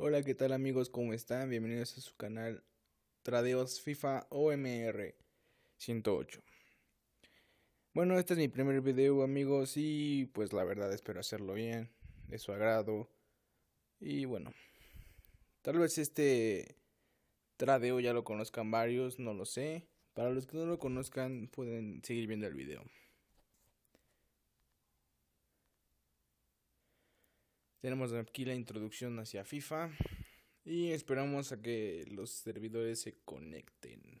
Hola, ¿qué tal amigos? ¿Cómo están? Bienvenidos a su canal Tradeos FIFA OMR 108. Bueno, este es mi primer video amigos y pues la verdad espero hacerlo bien, de su agrado. Y bueno, tal vez este tradeo ya lo conozcan varios, no lo sé. Para los que no lo conozcan pueden seguir viendo el video. Tenemos aquí la introducción hacia FIFA y esperamos a que los servidores se conecten.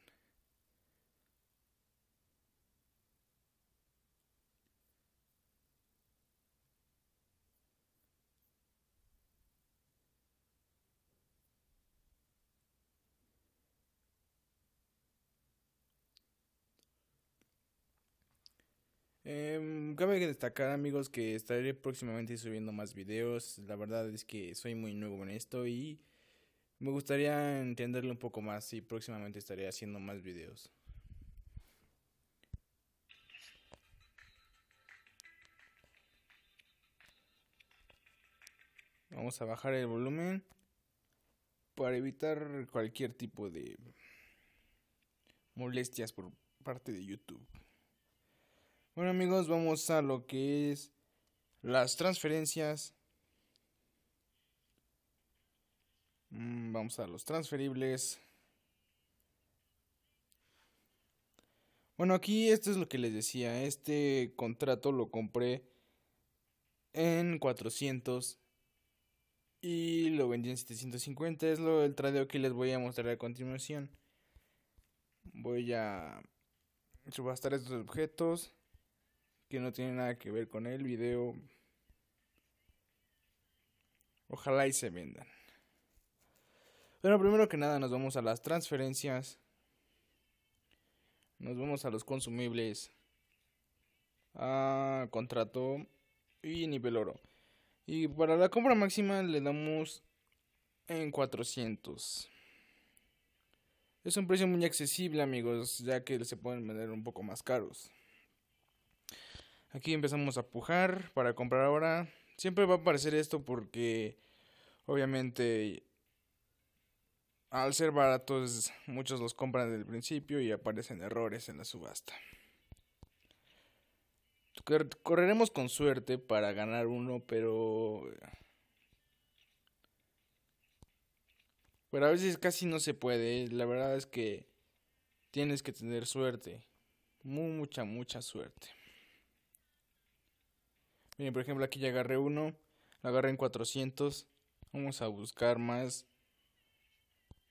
Eh, cabe destacar amigos que estaré próximamente subiendo más videos. La verdad es que soy muy nuevo en esto y me gustaría entenderlo un poco más y próximamente estaré haciendo más videos. Vamos a bajar el volumen para evitar cualquier tipo de molestias por parte de YouTube. Bueno amigos, vamos a lo que es las transferencias. Mm, vamos a los transferibles. Bueno, aquí esto es lo que les decía. Este contrato lo compré en 400 y lo vendí en 750. Es lo del tradeo que les voy a mostrar a continuación. Voy a subastar estos objetos que no tiene nada que ver con el video. Ojalá y se vendan. Bueno, primero que nada nos vamos a las transferencias. Nos vamos a los consumibles. A ah, contrato y nivel oro. Y para la compra máxima le damos en 400. Es un precio muy accesible amigos, ya que se pueden vender un poco más caros. Aquí empezamos a pujar para comprar ahora. Siempre va a aparecer esto porque obviamente al ser baratos muchos los compran desde el principio y aparecen errores en la subasta. Correremos con suerte para ganar uno, pero... Pero a veces casi no se puede. ¿eh? La verdad es que tienes que tener suerte. Mucha, mucha suerte. Miren, por ejemplo, aquí ya agarré uno. Lo agarré en 400. Vamos a buscar más.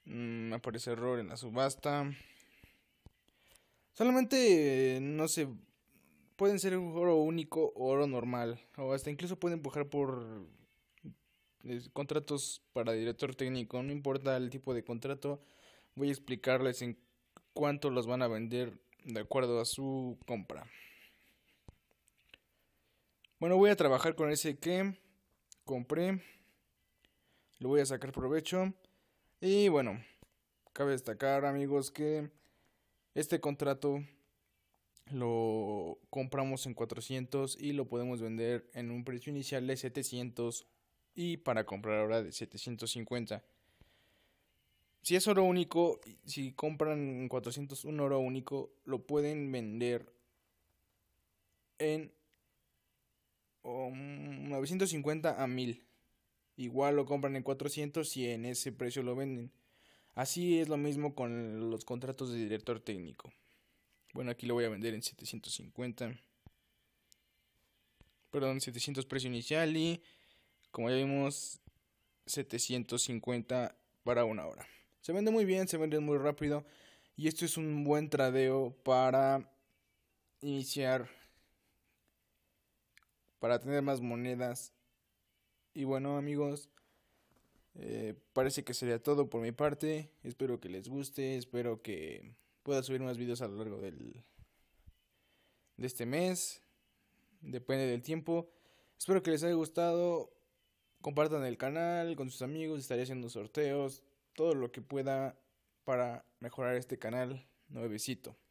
Mm, aparece error en la subasta. Solamente, no sé, pueden ser oro único o oro normal. O hasta incluso pueden empujar por contratos para director técnico. No importa el tipo de contrato. Voy a explicarles en cuánto los van a vender de acuerdo a su compra. Bueno, voy a trabajar con ese que compré. Lo voy a sacar provecho. Y bueno, cabe destacar amigos que este contrato lo compramos en 400 y lo podemos vender en un precio inicial de 700 y para comprar ahora de 750. Si es oro único, si compran en 400 un oro único, lo pueden vender en 950 a 1000. Igual lo compran en 400 y en ese precio lo venden. Así es lo mismo con los contratos de director técnico. Bueno, aquí lo voy a vender en 750. Perdón, 700 precio inicial y como ya vimos 750 para una hora. Se vende muy bien, se vende muy rápido y esto es un buen tradeo para iniciar para tener más monedas. Y bueno amigos, eh, parece que sería todo por mi parte. Espero que les guste, espero que pueda subir más videos a lo largo del, de este mes. Depende del tiempo. Espero que les haya gustado. Compartan el canal con sus amigos. Estaré haciendo sorteos. Todo lo que pueda para mejorar este canal nuevecito.